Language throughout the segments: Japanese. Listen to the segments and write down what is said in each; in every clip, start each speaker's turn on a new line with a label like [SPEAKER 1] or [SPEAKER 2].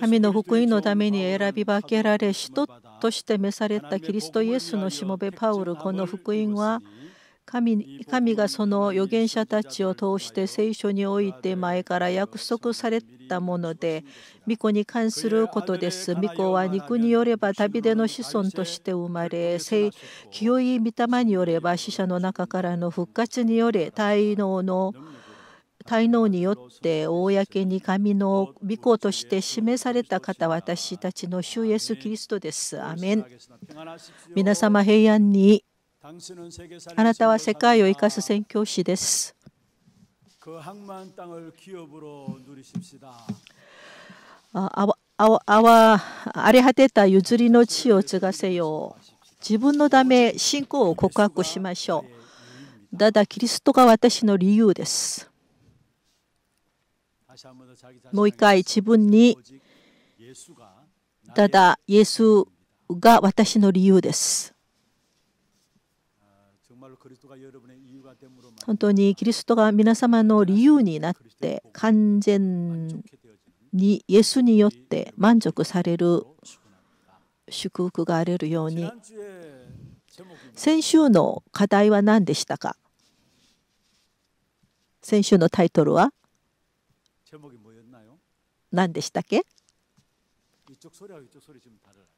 [SPEAKER 1] 神の福音のために選び分けられ、使徒として召されたキリストイエスのしもべパウル、この福音は神、神がその預言者たちを通して聖書において前から約束されたもので、巫女に関することです。巫女は肉によれば旅での子孫として生まれ、清清い御霊によれば死者の中からの復活によれ、大能の滞納によって公に神の御子として示された方私たちの主イエス・キリストです。アメン
[SPEAKER 2] 皆
[SPEAKER 1] 様平安にあなたは世界を生かす宣教師です。あわ荒れ果てた譲りの地を継がせよう。自分のため信仰を告白しましょう。ただキリストが私の理由です。もう一回自分にただイエスが私の理由です。本当にキリストが皆様の理由になって完全にイエスによって満足される祝福があれるように先週の課題は何でしたか先週のタイトルは何でしたっけ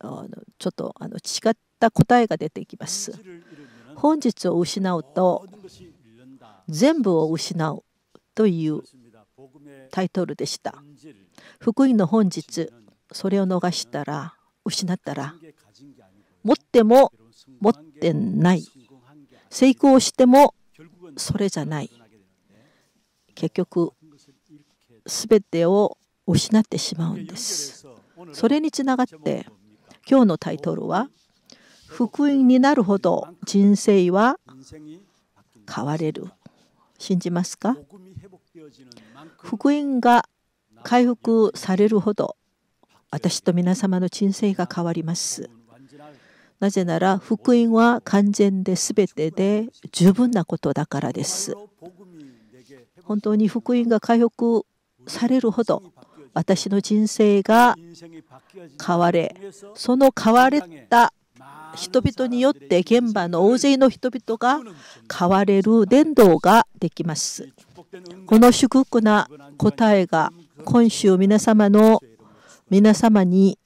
[SPEAKER 1] あのちょっとあの違った答えが出てきます。本日を失うと全部を失うというタイトルでした。福音の本日それを逃したら失ったら持っても持ってない成功してもそれじゃない結局全てを失ってしまうんです。それにつながって今日のタイトルは「福音になるほど人生は変われる」信じますか福音が回復されるほど私と皆様の人生が変わります。なぜなら福音は完全で全てで十分なことだからです。本当に福音が回復されるほど私の人生が変われその変われた人々によって現場の大勢の人々が変われる伝道ができます。この祝福な答えが今週皆様の皆様に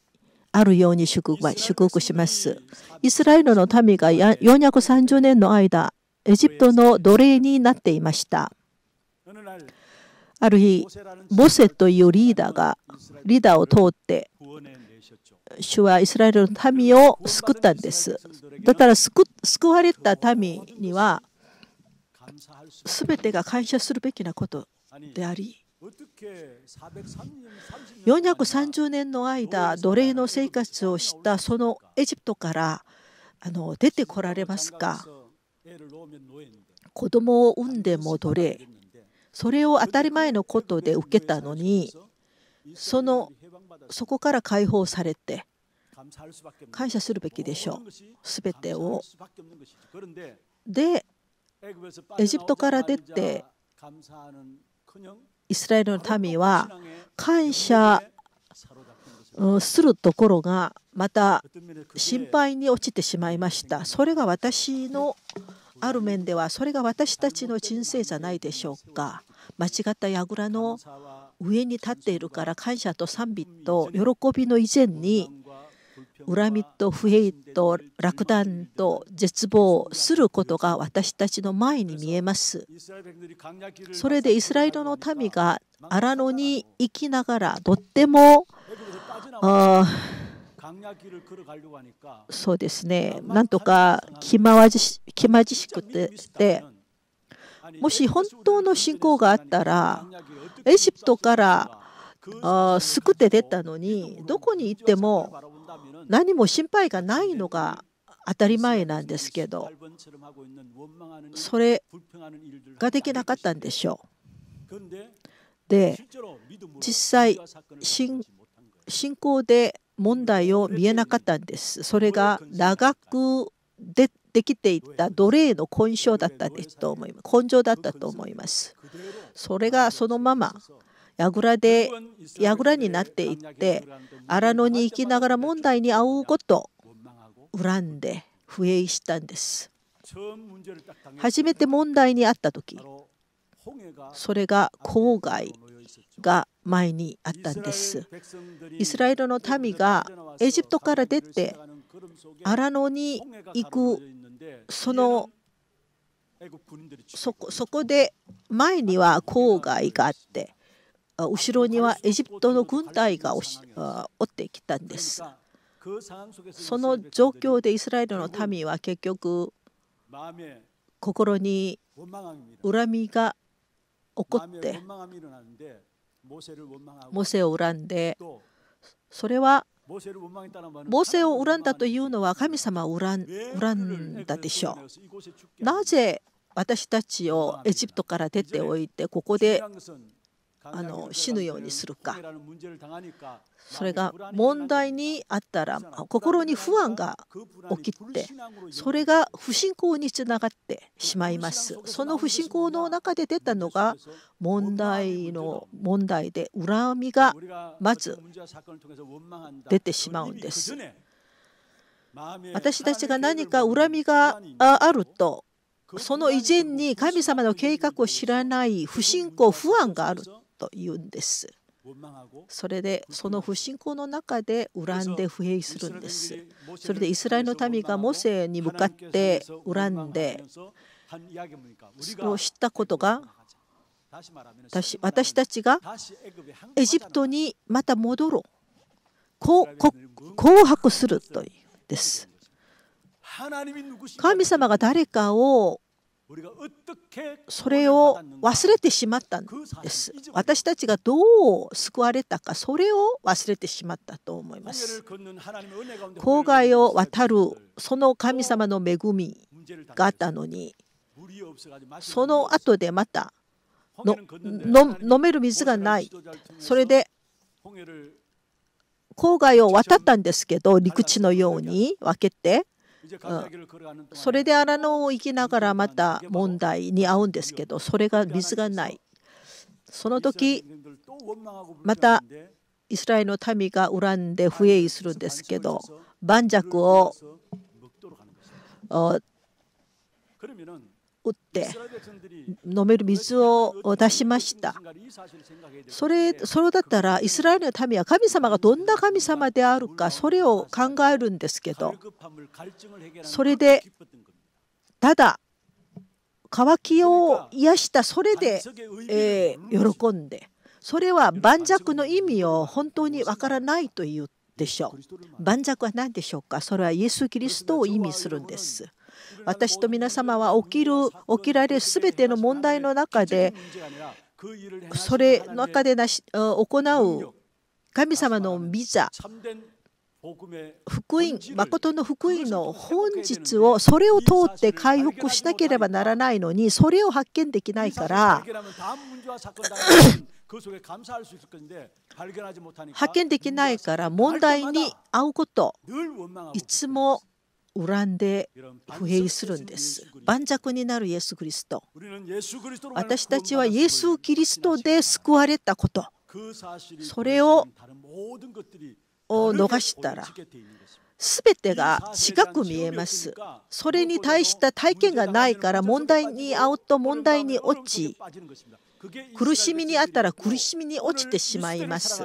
[SPEAKER 1] あるように祝福します。イスラエルの民が430年の間エジプトの奴隷になっていました。ある日、モセというリーダーが、リーダーを通って、主はイスラエルの民を救ったんです。だから救われた民には、全てが感謝するべきなことであり、430年の間、奴隷の生活をしたそのエジプトからあの出てこられますか子供を産んでも奴隷それを当たり前のことで受けたのにそのそこから解放されて感謝するべきでしょう全てを。でエジプトから出てイスラエルの民は感謝するところがまた心配に落ちてしまいました。それが私のある面ではそれが私たちの人生じゃないでしょうか間違った櫓の上に立っているから感謝と賛美と喜びの以前に恨みと不平と落胆と絶望することが私たちの前に見えます。それでイスラエルの民が荒野に生きながらとってもあそうですねなんとか気まわじ気まじしくててもし本当の信仰があったらエジプトからあ救って出たのにどこに行っても何も心配がないのが当たり前なんですけどそれができなかったんでしょう。で実際信仰で問題を見えなかったんです。それが長くでできていた奴隷の根性だったと思います根性だったと思います。それがそのまま櫓で櫓になっていって荒野に行きながら問題に遭うこと恨んで不栄したんです。初めて問題にあった時それが郊外が前にあったんです。イスラエルの民がエジプトから出て荒野に行くそのそこそこで前には郊外があって後ろにはエジプトの軍隊が追ってきたんです。その状況でイスラエルの民は結局心に恨みが起こって
[SPEAKER 2] モセを恨んでそれはモセを恨んだと
[SPEAKER 1] いうのは神様を恨んだでしょう。なぜ私たちをエジプトから出ておいてここであの死ぬようにするかそれが問題にあったら心に不安が起きてそれが不信仰につながってしまいますその不信仰の中で出たのが問題の問題で恨みがまず出てしまうんです私たちが何か恨みがあるとその以前に神様の計画を知らない不信仰不安があると言うんです。それでその不信仰の中で恨んで不平するんです。それでイスラエルの民がモセに向かって恨んで
[SPEAKER 2] そう知ったことが私たちがエジプトに
[SPEAKER 1] また戻ろうこう紅白するというです。神様が誰かをそれを忘れてしまったんです私たちがどう救われたかそれを忘れてしまったと思います
[SPEAKER 2] 郊
[SPEAKER 1] 外を渡るその神様の恵みがあったのにその後でまた飲める水がないそれで郊外を渡ったんですけど陸地のように分けてそれで荒野を生きながらまた問題に遭うんですけどそれが水がないその時またイスラエルの民が恨んで不栄するんですけど盤石を打って飲める水を出しましたそれそれだったらイスラエルの民は神様がどんな神様であるかそれを考えるんですけどそれでただ渇きを癒したそれで、え喜んでそれは盤石の意味を本当にわからないというでしょう。盤石は何でしょうかそれはイエス・キリストを意味するんです。私と皆様は起きる起きられる全ての問題の中でそれの中でなし行う神様のビザ福音誠の福音の本日をそれを通って回復しなければならないのにそれを発見できないから発見できないから問題に遭うこといつも恨んで不平するんです盤石になるイエス・キリスト私たちはイエス・キリストで救われたことそれを逃したらべてが違く見えますそれに対した体験がないから問題に遭うと問題に落ち苦しみにあったら苦しみに落ちてしまいます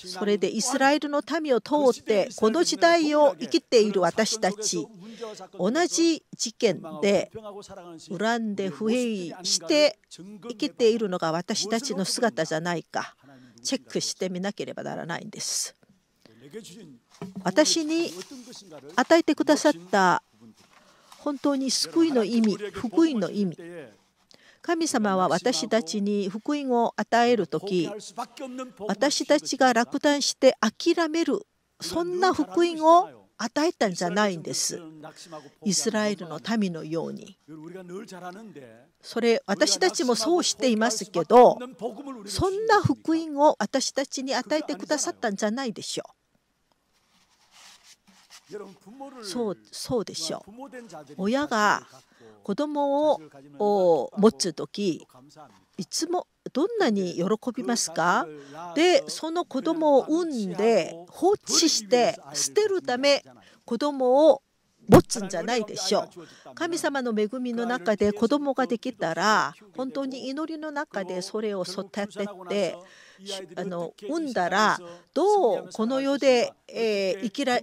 [SPEAKER 1] それでイスラエルの民を通ってこの時代を生きている私たち同じ事件で恨んで不平して生きているのが私たちの姿じゃないかチェックしてみなければならないんです。私に与えてくださった本当に救いの意味福音の意味神様は私たちに福音を与える時私たちが落胆して諦めるそんな福音を与えたんじゃないんです。イスラエルの民のように。それ私たちもそうしていますけどそんな福音を私たちに与えてくださったんじゃないでしょう。そうそうでしょう。親が子供を持つ時いつもどんなに喜びますかでその子供を産んで放置して捨てるため子供を持つんじゃないでしょう神様の恵みの中で子供ができたら本当に祈りの中でそれを育ててあの産んだらどうこの世で、えー、生きら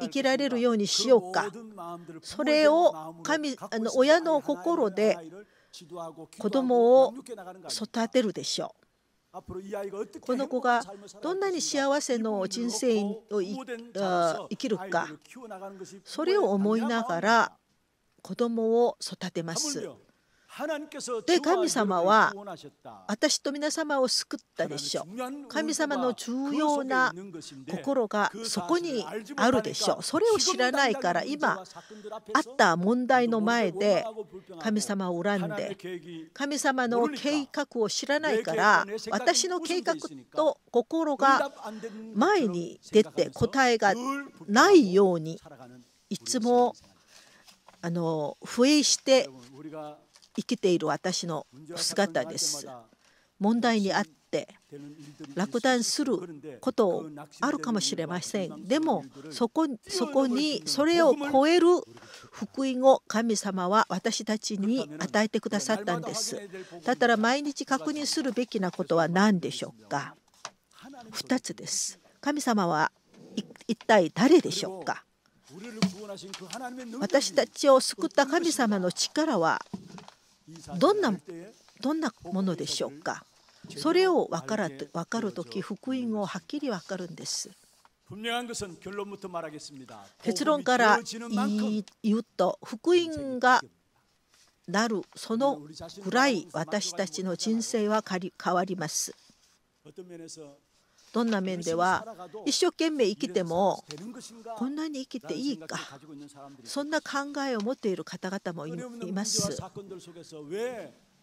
[SPEAKER 1] 生きられるようにしようかそれを神あの親の心で子供を育てるでしょう。この子がどんなに幸せの人生を生きるかそれを思いながら子供を育てます。
[SPEAKER 2] で神様は
[SPEAKER 1] 私と皆様を救ったでしょう神様の重要な心がそこにあるでしょうそれを知らないから今あった問題の前で神様を恨んで神様の計画を知らないから私の計画と心が前に出て答えがないようにいつもあの不衛して生きている私の姿です。問題にあって落胆することあるかもしれませんでもそこそこにそれを超える福音を神様は私たちに与えてくださったんですだったら毎日確認するべきなことは何でしょうか2つです神様は一体誰でしょうか私たちを救った神様の力はどんなどんなものでしょうかそれを分から分かる時福音をはっきり分かるんです。
[SPEAKER 2] 結論から
[SPEAKER 1] 言うと福音がなるそのぐらい私たちの人生は変わります。どんな面では一生懸命生きてもこんなに生きていいかそんな考えを持っている方々もいます。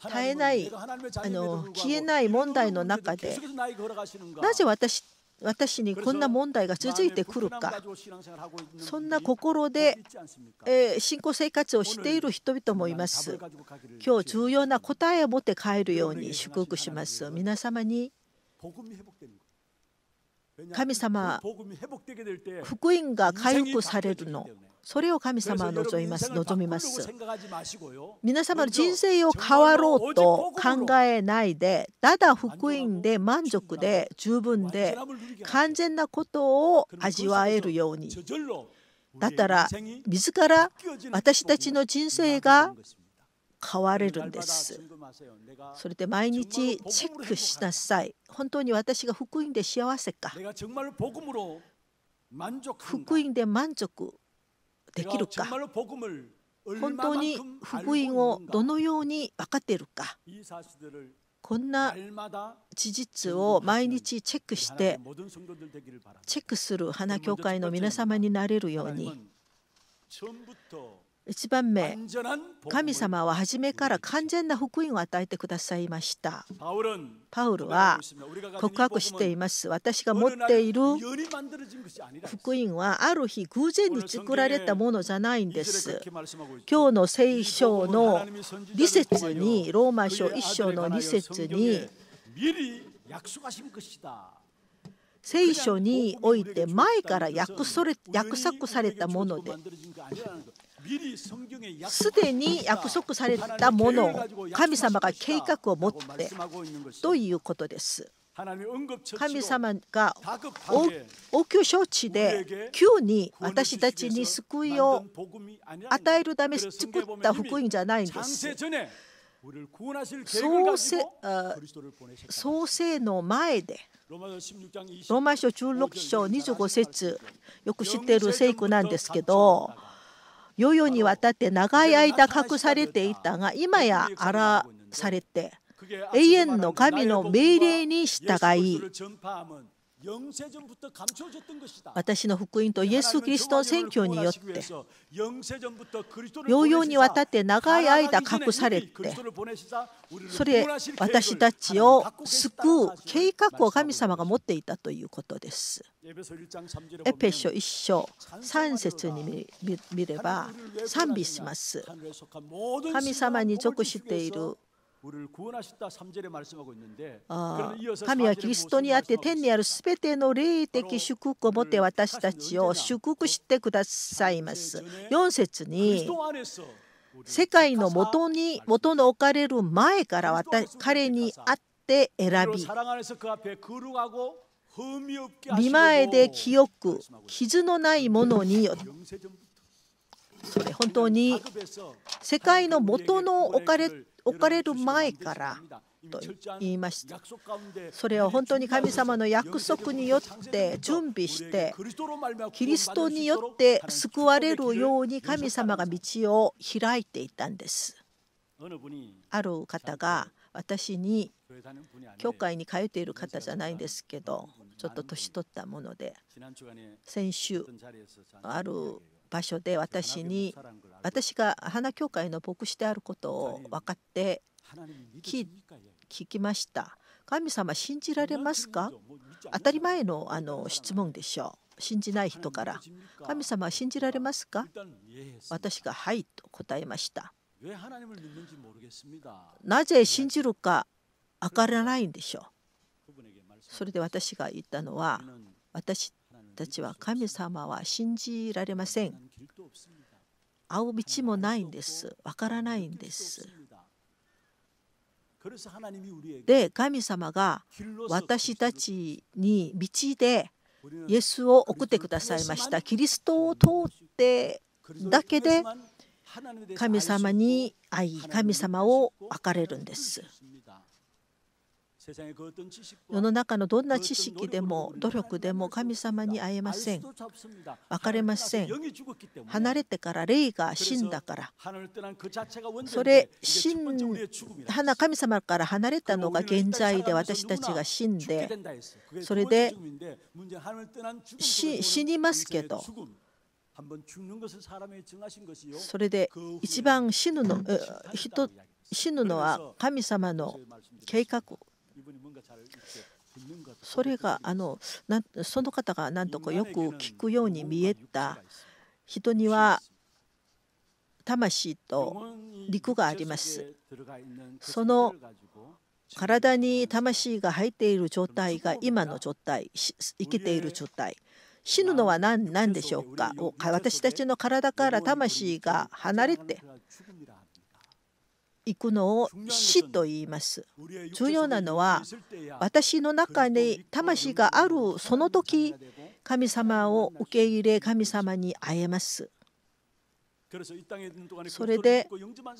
[SPEAKER 2] 絶えないあの消えな
[SPEAKER 1] い問題の中でなぜ私私にこんな問題が続いてくるか
[SPEAKER 2] そんな心で、
[SPEAKER 1] え信仰生活をしている人々もいます今日重要な答えを持って帰るように祝福します皆様に
[SPEAKER 2] 神様福音が回復
[SPEAKER 1] されるのそれを神様は望みます望みます皆様の人生を変わろうと考えないでただ福音で満足で十分で完全なことを味わえるようにだったら自ら私たちの人生が変われるんです。それで毎日チェックしなさい。本当に私が福音で幸せか福音で満足
[SPEAKER 2] できるか本当に福音
[SPEAKER 1] をどのように分かっているかこんな事実を毎日チェックしてチェックする花教会の皆様になれるように1番目神様は初めから完全な福音を与えてくださいましたパウルは告白しています私が持っている福音はある日偶然に作られたものじゃないんです今日の聖書の2節にローマ書1章の2節に聖書において前から約束されたもので
[SPEAKER 2] すでに約束されたものを神様
[SPEAKER 1] が計画を持ってということです。
[SPEAKER 2] 神様が
[SPEAKER 1] 応急処置で急に私たちに救いを与えるため作った福音じゃないんです。
[SPEAKER 2] 創世
[SPEAKER 1] 創世の前でローマ書16章25節よく知っている聖句なんですけど世々にわたって長い間隠されていたが今やらされて永遠の神の命令に従い私の福音とイエス・キリストの宣教によって
[SPEAKER 2] 療養に
[SPEAKER 1] わたって長い間隠されて
[SPEAKER 2] それ私たちを
[SPEAKER 1] 救う計画を神様が持っていたということです。エペ書1章3節に見れば賛美します。
[SPEAKER 2] 神様に属している神はキリストにあって
[SPEAKER 1] 天にあるすべての霊的祝福をもって私たちを祝福してくださいます。4節に世界の元にの置かれる前から彼にあって選び
[SPEAKER 2] 見前で
[SPEAKER 1] 清く傷のないものによってそれ本当に世界の元の置かれ置かれる前からと言いましたそれは本当に神様の約束によって準備して
[SPEAKER 2] キリストによって
[SPEAKER 1] 救われるように神様が道を開いていたんですある方が私に教会に通っている方じゃないんですけどちょっと年取ったもので先週ある場所で私に私が花教会の牧師であることを分かって聞きました。神様信じられますか当たり前のあの質問でしょう。信じない人から「神様は信じられますか?」
[SPEAKER 2] 私
[SPEAKER 1] が「はい」と答えました。なぜ信じるか分からないんでしょう。それで私が言ったのは私たちは神様は信じられません。会う道もないんです。わからないんです。で、神様が私たちに道でイエスを送ってくださいました。キリストを通ってだけで神様に会い神様を分かれるんです。世の中のどんな知識でも努力でも神様に会えません分かれません離れてから霊が死んだからそれ死ん神様から離れたのが現在で私たちが死んでそれで
[SPEAKER 2] 死にますけどそれで一番
[SPEAKER 1] 死ぬの死ぬのは神様の計画それがあのなその方が何とかよく聞くように見えた人には魂と陸があります。その体に魂が入っている状態が今の状態生きている状態死ぬのは何何でしょうか私たちの体から魂が離れて行くのを死と言います。重要なのは私の中に魂があるその時神様を受け入れ神様に会えます。
[SPEAKER 2] それで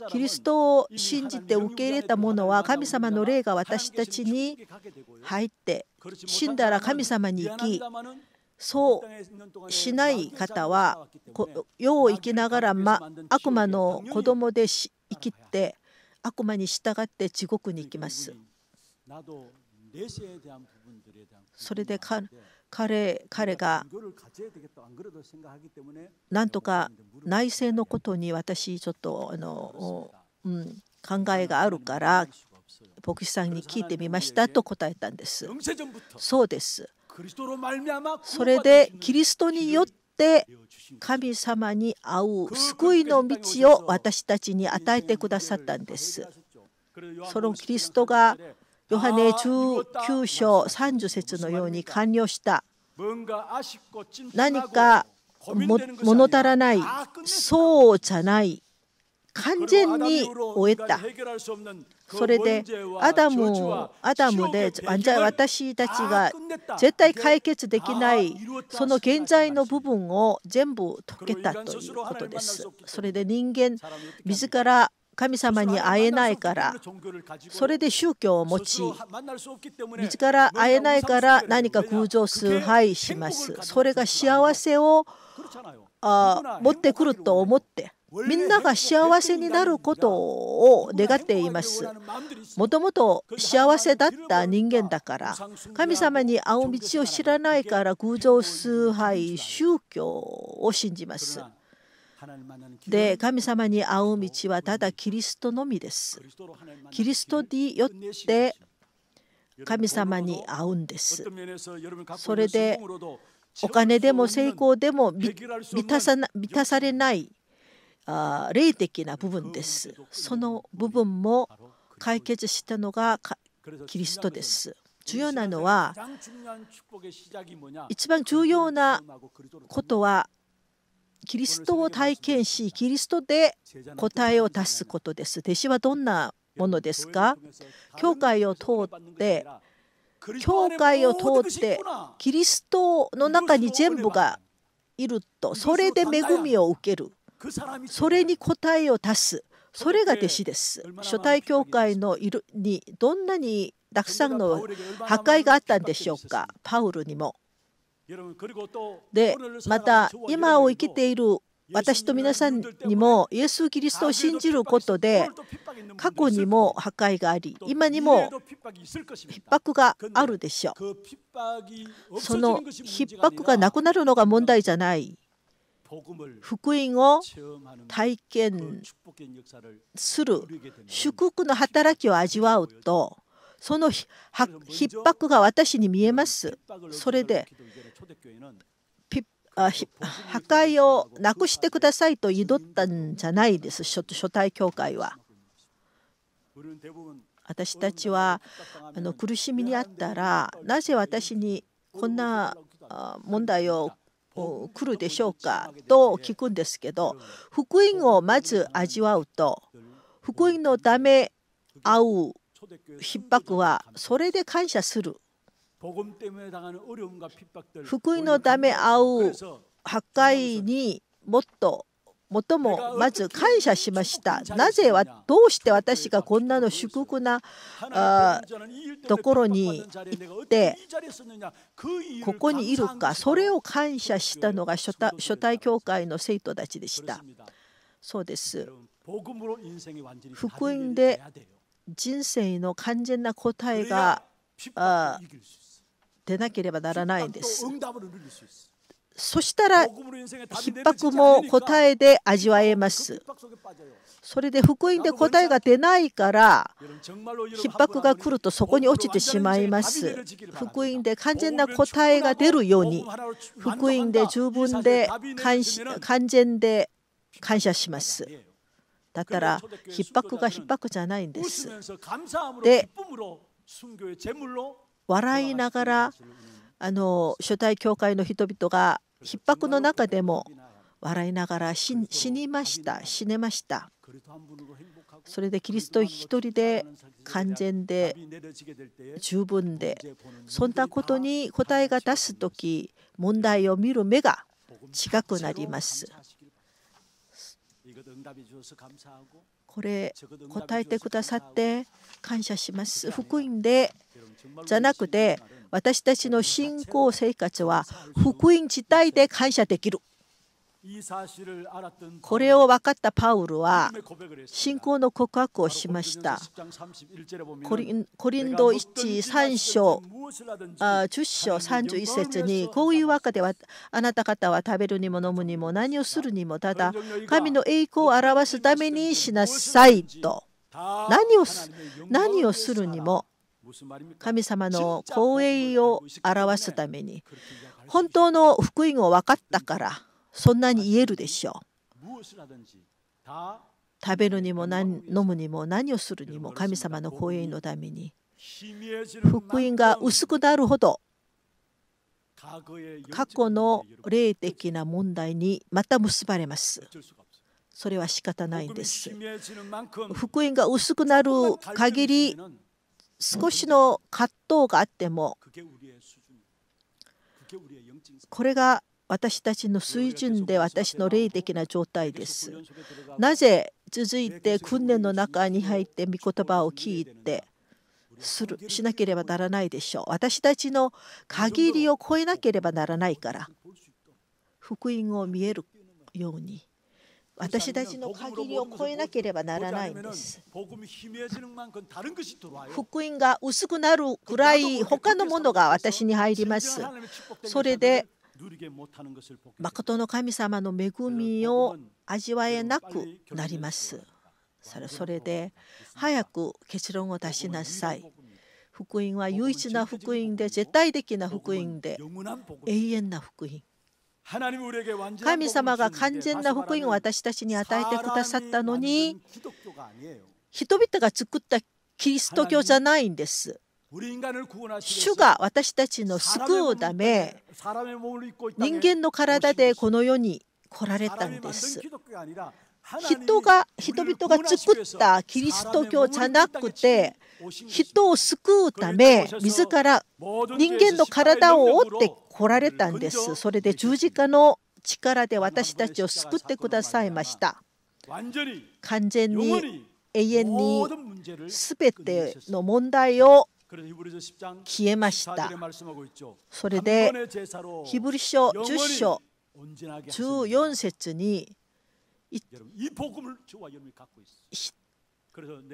[SPEAKER 1] キリストを信じて受け入れた者は神様の霊が私たちに入って死んだら神様に行きそうしない方は世を生きながら、ま、悪魔の子供で生きて悪魔に従って地獄に行きます。
[SPEAKER 2] それで彼彼が
[SPEAKER 1] なんとか内政のことに私ちょっとあの、うん、考えがあるから牧師さんに聞いてみましたと答えたんです。そうです。
[SPEAKER 2] それで
[SPEAKER 1] キリストによってって神様に会う救いの道を私たちに与えてくださったんです。そのキリストがヨハネ19章30節のように完了した
[SPEAKER 2] 何か物足らない
[SPEAKER 1] そうじゃない完全に終えた。それでアダムアダムで私たちが絶対解決できないその現在の部分を全部解けたということです。それで人間自ら神様に会えないからそれで宗教を持ち自ら会えないから何か偶像崇拝しますそれが幸せをあ持ってくると思ってみんなが幸せになることを願っています。もともと幸せだった人間だから神様に会う道を知らないから偶像崇拝宗教を信じます。で神様に会う道はただキリストのみです。キリストによって神様に会うんです。それでお金でも成功でも満たされないあ霊的な部分ですその部分も解決したのがキリストです重要なのは
[SPEAKER 2] 一番重要な
[SPEAKER 1] ことはキリストを体験しキリストで答えを出すことです弟子はどんなものですか教会を通って教会を通ってキリストの中に全部がいるとそれで恵みを受けるそれに答えを足すそれが弟子です初代教会のいるにどんなにたくさんの破壊があったんでしょうかパウルにもでまた今を生きている私と皆さんにもイエス・キリストを信じることで過去にも破壊があり今にも
[SPEAKER 2] 逼迫が
[SPEAKER 1] あるでしょうその逼迫がなくなるのが問題じゃない
[SPEAKER 2] 福音を
[SPEAKER 1] 体験する祝福の働きを味わうとその逼迫が私に見えます。それで破壊をなくしてくださいと祈ったんじゃないです初代教会は。私たちはあの苦しみにあったらなぜ私にこんな問題を来るでしょうかと聞くんですけど福音をまず味わうと福音のため会う逼迫はそれで感謝する
[SPEAKER 2] 福音のため会う
[SPEAKER 1] 破壊にもっとももまず感謝しました。なぜはどうして私がこんなの祝福なところに行って
[SPEAKER 2] ここにいる
[SPEAKER 1] かそれを感謝したのが初代教会の生徒たちでした。そうです。
[SPEAKER 2] 福音で
[SPEAKER 1] 人生の完全な答えが出なければならないんです。そしたら逼迫も答えで味わえます。それで福音で答えが出ないから逼迫が来るとそこに落ちてしまいます。福音で完全な答えが出るように福音で十分で完全で感謝します。だったら逼迫が逼迫じゃないんです。で笑いながらあの初代教会の人々が逼迫の中でも笑いながら死にました死ねましたそれでキリスト一人で完全で十分でそんなことに答えが出す時問題を見る目が近くなります
[SPEAKER 2] これ答えてくださっ
[SPEAKER 1] て感謝します福音でじゃなくて私たちの信仰生活は福音自体で感謝できる。
[SPEAKER 2] これを分かっ
[SPEAKER 1] たパウルは信仰の告白をしました。コリンド1、3章、あ10章31節に、こういうわけではあなた方は食べるにも飲むにも何をするにもただ神の栄光を表すためにしなさいと。何を何をするにも神様の光栄を表すために本当の福音を分かったからそんなに言えるでしょ
[SPEAKER 2] う
[SPEAKER 1] 食べるにも飲むにも何をするにも神様の光栄のために福音が薄くなるほど過去の霊的な問題にまた結ばれます。それは仕方ないんです。
[SPEAKER 2] 福音が薄くなる限り
[SPEAKER 1] 少しの葛藤があってもこれが私たちの水準で私の霊的な状態です。なぜ続いて訓練の中に入って御言葉を聞いてするしなければならないでしょう。私たちの限りを超えなければならないから福音を見えるように私たちの限りを超えなければならないんで
[SPEAKER 2] す。福音
[SPEAKER 1] が薄くなるくらい他のものが私に入ります。それで誠の神様の恵みを味わえなくなります。それで早く結論を出しなさい。福音は唯一な福音で絶対的な福音で永遠な福音。
[SPEAKER 2] 神様が完全な福音を私たちに与えてくださったの
[SPEAKER 1] に人々が作ったキリスト教じゃないんです。主が私たちの救うため人間の体でこの世に来られたんです。人が人々が作ったキリスト教じゃなくて人を救うため自ら人間の体を折って来られたんです。それで十字架の力で私たちを救ってくださいました。完全に永遠に全ての問題を消えました。それでヒブリ書10章14節に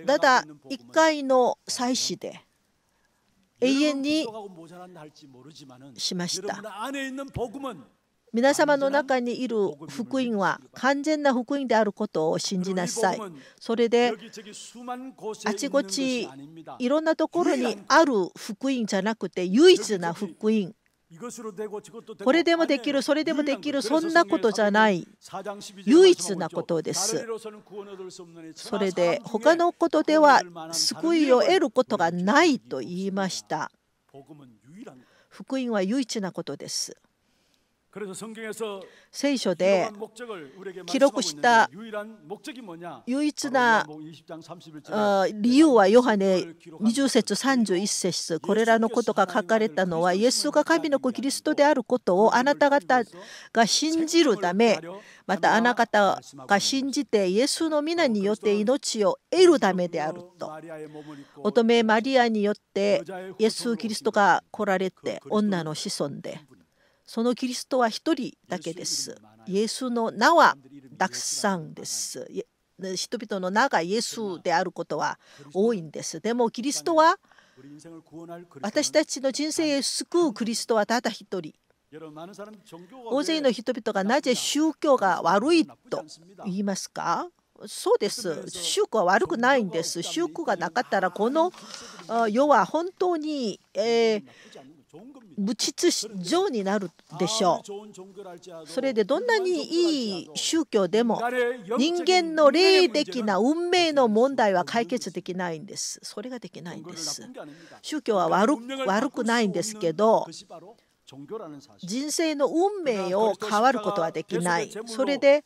[SPEAKER 1] ただ1回の祭祀で永遠に
[SPEAKER 2] しました。
[SPEAKER 1] 皆様の中にいる福音は完全な福音であることを信じなさい。それで
[SPEAKER 2] あちこちいろんなところに
[SPEAKER 1] ある福音じゃなくて唯一な福音
[SPEAKER 2] これでもできるそれでもできるそんなことじゃない唯一なことですそれで他のことでは救いを得ること
[SPEAKER 1] がないと言いました福音は唯一なことです聖書で記録した唯一な理由はヨハネ20節31節これらのことが書かれたのはイエスが神の子キリストであることをあなた方が信じるためまたあなた方が信じてイエスの皆によって命を得るためであると乙女マリアによってイエス・キリストが来られて女の子孫でそのキリストは一人だけです。イエスの名はたくさんです。人々の名がイエスであることは多いんです。でもキリストは私たちの人生を救うキリストはただ一人。
[SPEAKER 2] 大勢の人々
[SPEAKER 1] がなぜ宗教が悪いと言いますかそうです。宗教は悪くないんです。宗教がなかったらこの世は本当に、えー、無秩序になるでしょうそれでどんなにいい宗教でも人間の霊的な運命の問題は解決できないんですそれができないんです宗教は悪悪くないんですけど人生の運命を変わることはできないそれで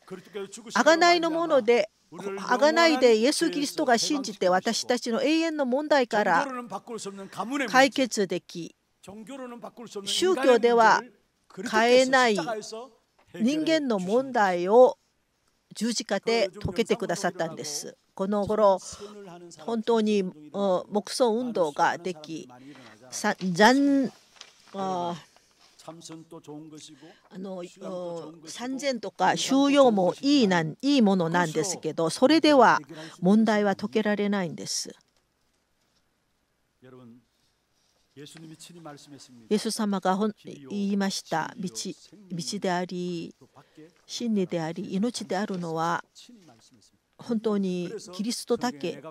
[SPEAKER 1] 贖いのもので贖いでイエス・キリストが信じて私たちの永遠の問題から解決でき
[SPEAKER 2] 宗教では変えない人間
[SPEAKER 1] の問題を十字架で解けてくださったんです。この頃本当に黙想運動ができ残あ
[SPEAKER 2] の3000
[SPEAKER 1] とか収容もいいなんいいものなんですけどそれでは問題は解けられないんです。
[SPEAKER 2] イエス様が言
[SPEAKER 1] いました道道であり真理であり命であるのは本当にキリストだけ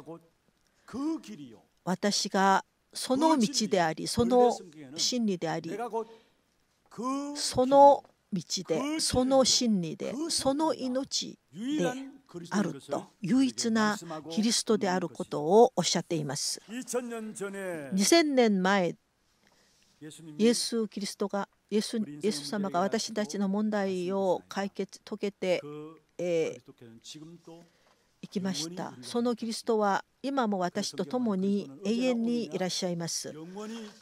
[SPEAKER 1] 私がその道でありその真理でありその道でその真理でその命であると唯一なキリストであることをおっしゃっています
[SPEAKER 2] 2000
[SPEAKER 1] 年前イエス・キリストがイエスイエス様が私たちの問題を解決解けて、え
[SPEAKER 2] ー、
[SPEAKER 1] いきましたそのキリストは今も私と共に永遠にいらっしゃいます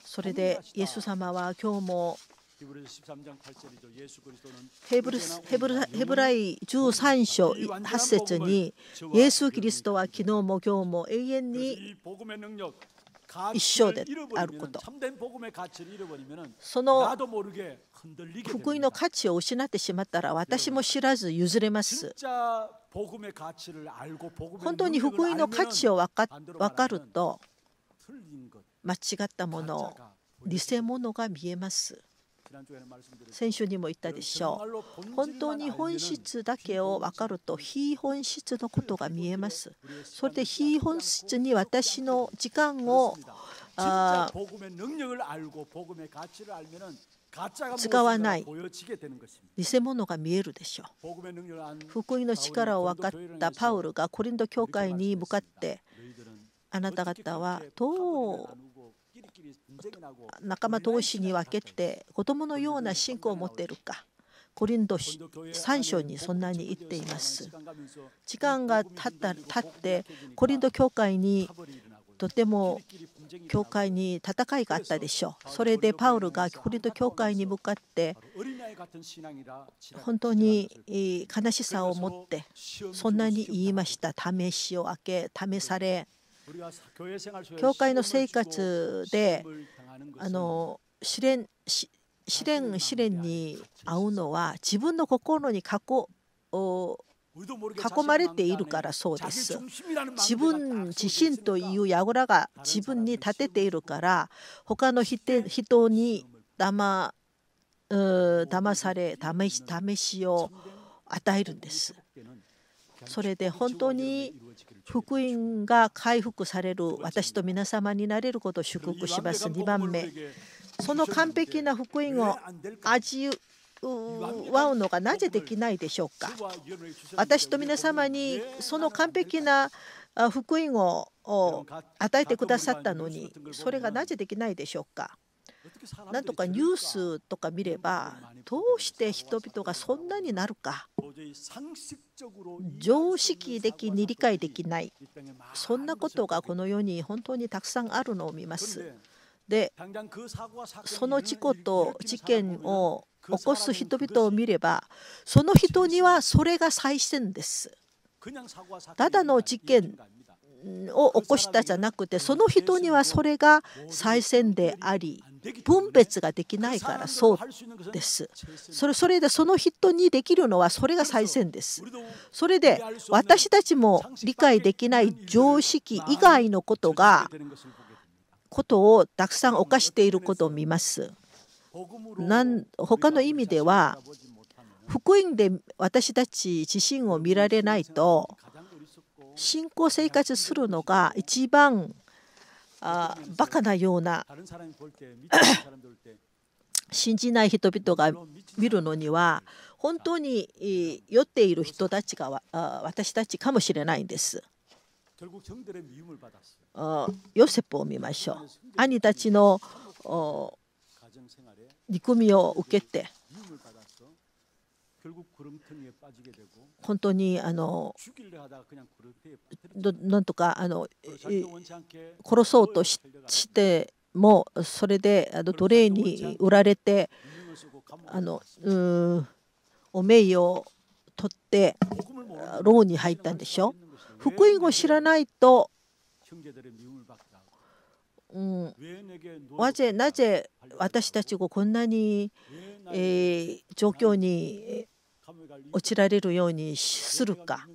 [SPEAKER 1] それでイエス様は今日もヘブルライ13章8節にイエス・キリストは昨日も今日も永遠に一生であること
[SPEAKER 2] その福音の
[SPEAKER 1] 価値を失ってしまったら私も知らず譲れます
[SPEAKER 2] 本当に福音の価値を分か分かる
[SPEAKER 1] と間違ったもの偽物が見えます先週にも言ったでしょう本当に本質だけを分かると非本質のことが見えますそれで非本質に私の時間を
[SPEAKER 2] 使わない
[SPEAKER 1] 偽物が見えるでしょう福音の力を分かったパウルがコリント教会に向かってあなた方はどう仲間同士に分けて子供のような信仰を持っているかコリンド3章にそんなに言っています時間が経った経ってコリンド教会にとても教会に戦いがあったでしょうそれでパウルがコリンド教会に向かって
[SPEAKER 2] 本当に
[SPEAKER 1] 悲しさを持ってそんなに言いました試しを明け試され
[SPEAKER 2] 教会の生活で
[SPEAKER 1] あの試練試練試練に遭うのは自分の心に囲囲まれているからそうです。自分自身という櫓が自分に立てているから他の人に騙騙され試し試しを与えるんです。それで本当に福音が回復される私と皆様になれることを祝福します2番目その完璧な福音を味わうのがなぜできないでしょうか私と皆様にその完璧な福音を与えてくださったのにそれがなぜできないでしょうかなんとかニュースとか見ればどうして人々がそんなになるか常識的に理解できないそんなことがこの世に本当にたくさんあるのを見ます。でその事故と事件を起こす人々を見ればその人にはそれが最先です。ただの事件を起こしたじゃなくてその人にはそれが最先であり分別ができないからそうです。それそれでその人にできるのはそれが最善です。それで私たちも理解できない常識以外のことがことをたくさん犯していることを見ます。なん他の意味では福音で私たち自身を見られないと信仰生活するのが一番あバカなような信じない人々が見るのには本当に酔っている人たちが私たちかもしれないんです。ヨセフを見ましょう。兄たちの憎みを受けて本当にあのなんとかあの殺そうとしてもそれであの奴隷に売られてあのうお名誉を取って牢に入ったんでしょ。福音を知らないと、うん、なぜなぜ私たちがこんなに、えー、状況に落ちられるようにするか、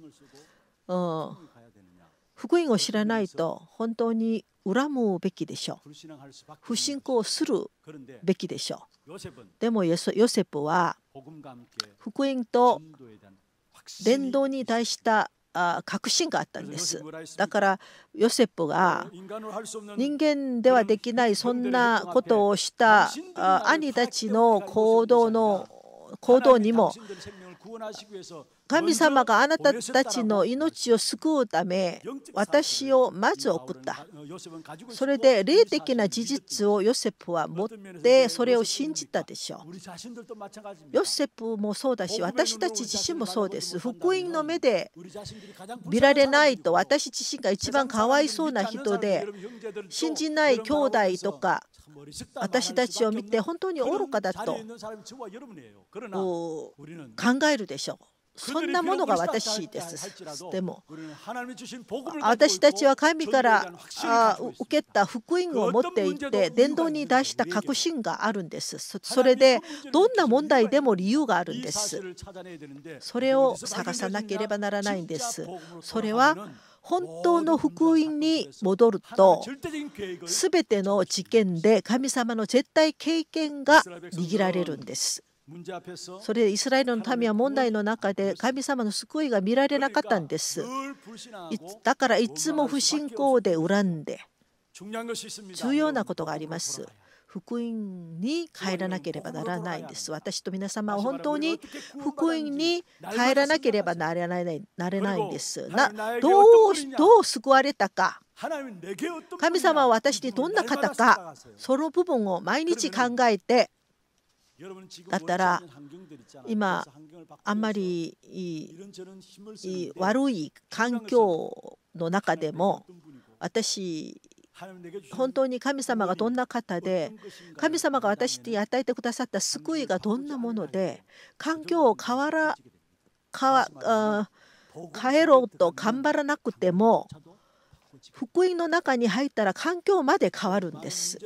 [SPEAKER 1] うん、福音を知らないと本当に恨むべきでしょう不信仰するべきでしょうでもヨセフは福音と伝道に対した確信があったんですだからヨセフが人間ではできないそんなことをした兄たちの行動の行動にも
[SPEAKER 2] 神様があなたたちの
[SPEAKER 1] 命を救うため私をまず送ったそれで霊的な事実をヨセフは持ってそれを信じたでしょうヨセフもそうだし私たち自身もそうです福音の目で見られないと私自身が一番かわいそうな人で信じない兄弟とか私たちを見て本当に愚かだと考えるでしょう。そんなものが私です。でも、
[SPEAKER 2] 私たちは神から
[SPEAKER 1] 受けた福音を持っていて、伝道に出した確信があるんです。それで、どんな問題でも理由があるんです。それを探さなければならないんです。それは本当の福音に戻ると全ての事件で神様の絶対経験が握られるんです。それでイスラエルの民は問題の中で神様の救いが見られなかったんです。だからいつも不信仰で恨んで重要なことがあります。福音に帰らなければならないんです。私と皆様は本当に福音に帰らなければなれないなれないんです。などうどう救われたか。
[SPEAKER 2] 神様は私にどんな方かそ
[SPEAKER 1] の部分を毎日考えて
[SPEAKER 2] だったら今あんまり
[SPEAKER 1] 悪い環境の中でも私本当に神様がどんな方で神様が私に与えてくださった救いがどんなもので環境を変わら変えろと頑張らなくても福音の中に入ったら環境まで変わるんです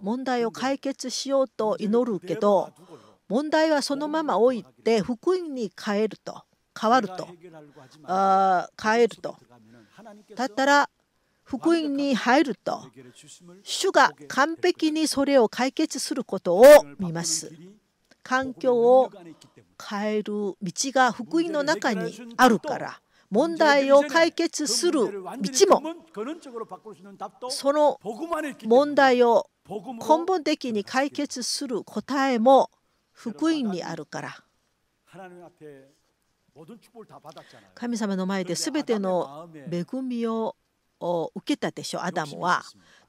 [SPEAKER 1] 問題を解決しようと祈るけど問題はそのまま置いて福音に変えると変わるとあ変えるとだったら福音に入ると主が完璧にそれを解決することを見ます。環境を変える道が福音の中にあるから問題を解決する道もその問題を根本的に解決する答えも福音にあるから
[SPEAKER 2] 神様の前で全ての恵
[SPEAKER 1] みをを受けたでしょアダムは。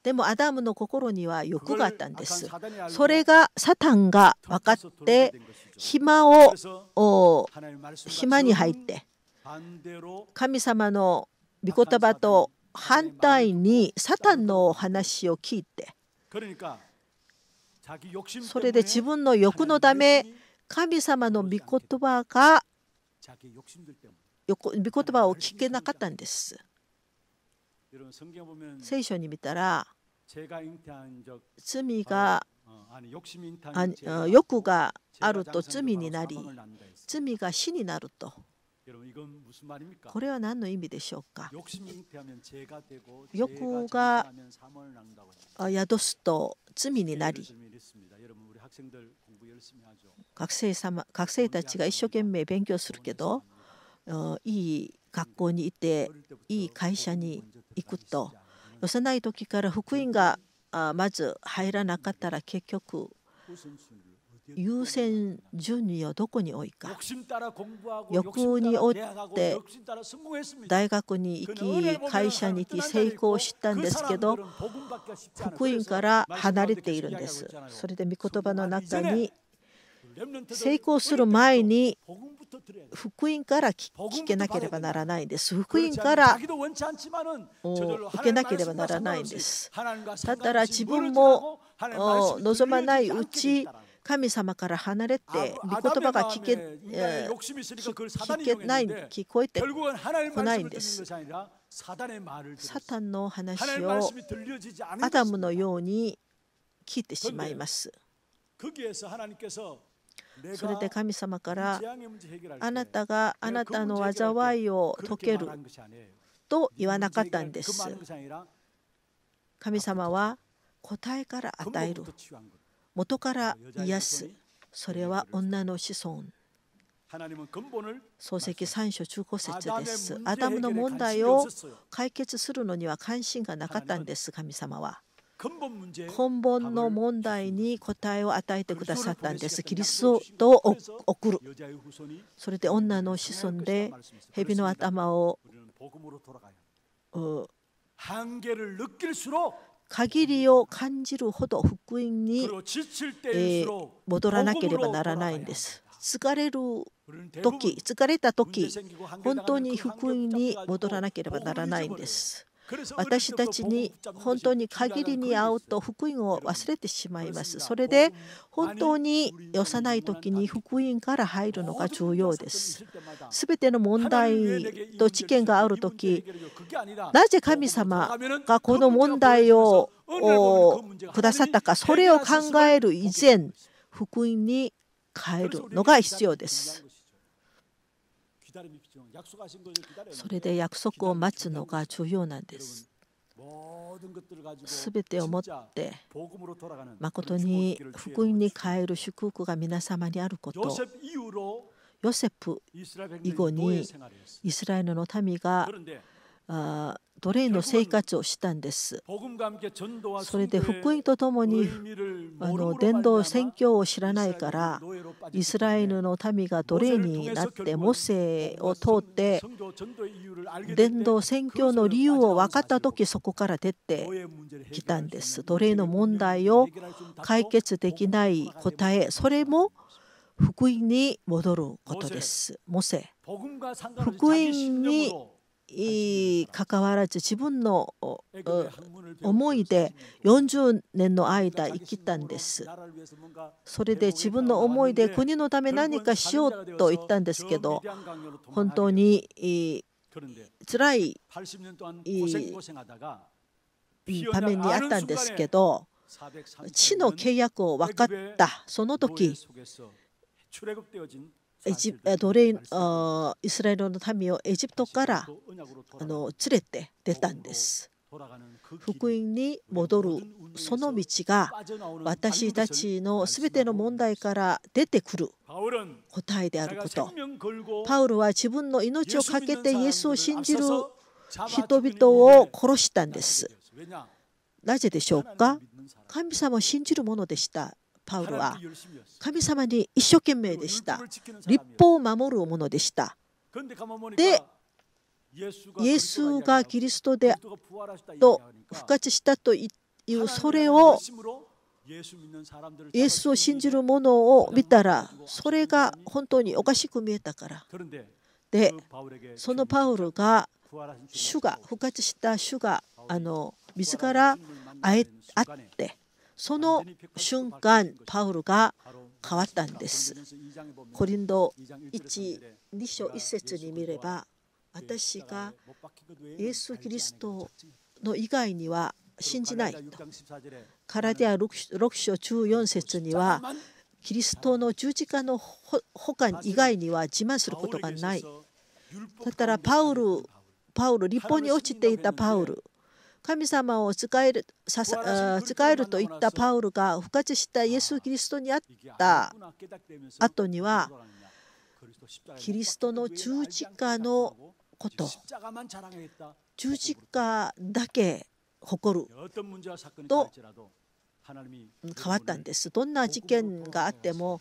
[SPEAKER 1] でもアダムの心には欲があったんです。それがサタンが分かって暇を暇に入って神様の御言葉と反対にサタンの話を聞いてそれで自分の欲のため神様の御言葉が
[SPEAKER 2] 御言
[SPEAKER 1] 葉を聞けなかったんです。
[SPEAKER 2] 聖書に見たら罪が
[SPEAKER 1] 欲があると罪になり罪が死になると
[SPEAKER 2] これは何の意味でしょうか欲が
[SPEAKER 1] 宿すと罪になり学生様学生たちが一生懸命勉強するけどいい学校にいていい会社に行くと幼い時から福音がまず入らなかったら結局優先順位をどこに置いか欲に追って大学に行き会社に行き成功したんですけど福音から離れているんですそれで御言葉の中に成功する前に福音から聞けなければならないんです。福音から受けなければならないんです。
[SPEAKER 2] だったら自分
[SPEAKER 1] も望まないうち神様から離れて、御言葉が聞け聞
[SPEAKER 2] けない、聞こえてこないんです。サ
[SPEAKER 1] タンの話をアダムのように聞いてしまいます。
[SPEAKER 2] それで神様からあなたがあなたの災いを解ける
[SPEAKER 1] と言わなかったんです。神様は答えから与える元から癒すそれは女の子孫漱石三3中古説ですアダムの問題を解決するのには関心がなかったんです神様は根本の問題に答えを与えてくださったんです。キリストと送る。それで女の子孫で蛇の頭を限りを感じるほど福音に、え戻らなければならないんです。疲れる時疲れた時本当に福音に戻らなければならないんです。私たちに本当に限りに会うと福音を忘れてしまいますそれで本当に幼い時に福音から入るのが重要ですすべての問題と事件がある時なぜ神様がこの問題をくださったかそれを考える以前福音に変えるのが必要です。
[SPEAKER 2] それで約
[SPEAKER 1] 束を待つのが重要なんです。
[SPEAKER 2] すべてをもって誠に福音に
[SPEAKER 1] 変える祝福が皆様にあることヨセフ以後にイスラエルの民があ奴隷の生活をしたんです。
[SPEAKER 2] それで福音とと
[SPEAKER 1] もにあの伝道宣教を知らないからイスラエルの民が奴隷になってモセを通って伝道宣教の理由を分かった時そこから出てきたんです。奴隷の問題を解決できない答えそれも福音に戻ることです。モセ
[SPEAKER 2] 福音に
[SPEAKER 1] かかわらず自分の思いで40年の間生きたんです。それで自分の思いで国のため何かしようと言ったんですけど本当に辛い場面にあったんですけど地の契約を分かったその時エジ奴隷イスラエルの民をエジプトからあの連れて出たんです。福音に戻るその道が私たちのすべての問題から出てくる答えであることパウルは自分の命を懸けてイエスを信じる人々を殺したんですなぜでしょうか神様を信じるものでしたパウロは神様に一生懸命でした。立法を守るものでした。
[SPEAKER 2] で、イエ
[SPEAKER 1] スがキリストでと復活したというそれをイエスを信じる者を見たらそれが本当におかしく見えたから。でそのパウロが主が復活した主があの自ら会え会ってその瞬間パウルが変わったんですコリンド12章1節に見れば私がイエス・キリストの以外には信じないとカラディア6章14節にはキリストの十字架の保管以外には自慢することがないだったらパウルパウル立法に落ちていたパウル神様を使える使えると言ったパウルが復活したイエス・キリストにあった後にはキリストの十字架のこと十字架だけ誇ると変わったんですどんな事件があっても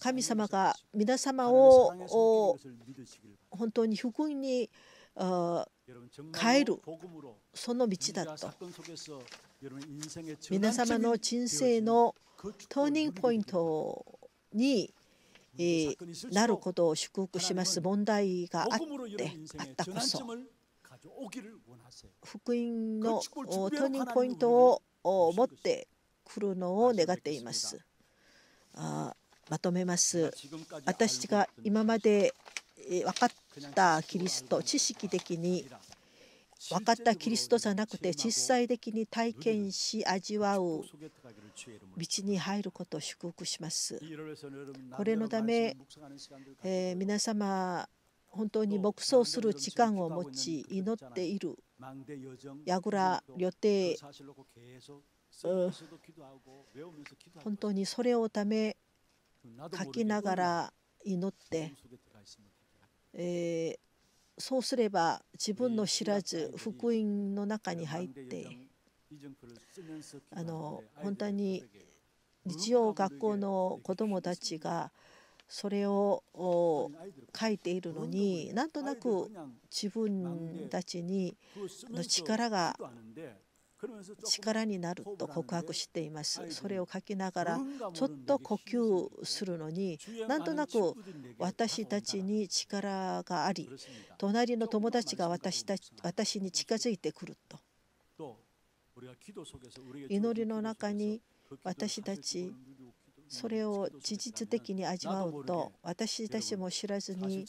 [SPEAKER 1] 神様が皆様を本当に福音に変えるその道だと
[SPEAKER 2] 皆様の人
[SPEAKER 1] 生のトーニングポイントになることを祝福します問題があっ
[SPEAKER 2] てあったこそ
[SPEAKER 1] 福音のトーニングポイントを持ってくるのを願っています。あまとめます私が今まで分かっったキリスト知識的に分かったキリストじゃなくて実際的に体験し味わう道に入ることを祝福します。これのため、えー、皆様本当に黙想する時間を持ち祈っている櫓倉予定本当にそれをため書きながら祈ってえー、そうすれば自分の知らず福音の中に入ってあの本当に日曜学校の子どもたちがそれを書いているのになんとなく自分たちにの力が力になると告白していますそれを書きながらちょっと呼吸するのになんとなく私たちに力があり隣の友達が私たち私に近づいてくると祈りの中に私たちそれを事実的に味わうと私たちも知らずに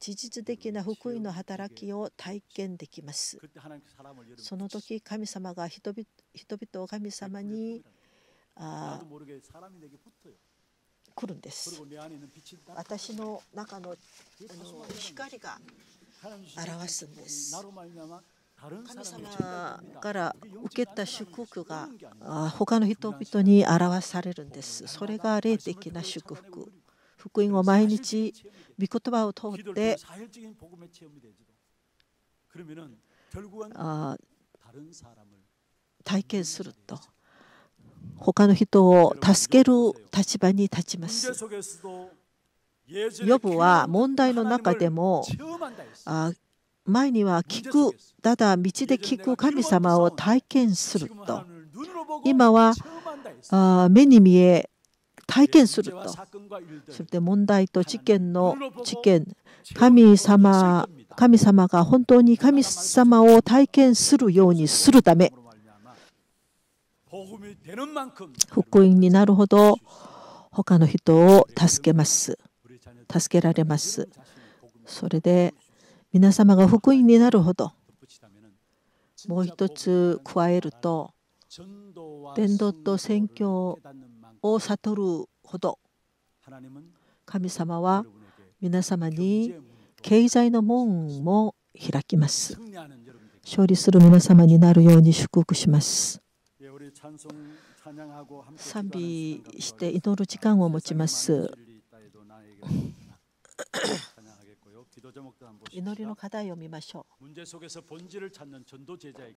[SPEAKER 1] 事実的な福音の働きを体験できますその時神様が人々を神様にあ来るんです私の中のの光
[SPEAKER 2] が表すんです
[SPEAKER 1] 神様から受けた祝福が他の人々に表されるんです。それが霊的な祝福。福音を毎日、御言葉を通って、体験すると、他の人を助ける立場に立ちます。ヨブは問題の中でも前には聞くただ道で聞く神様を体験すると今はあ目に見え体験するとそれで問題と事件の事件神様神様が本当に神様を体験するようにするため福音になるほど他の人を助けます助けられますそれで皆様が福音になるほどもう一つ加えると伝道と宣教を悟るほど神様は皆様に経済の門も開きます勝利する皆様になるように祝福します賛美して祈る時間を持ちます이 노래の課題を見ましょう。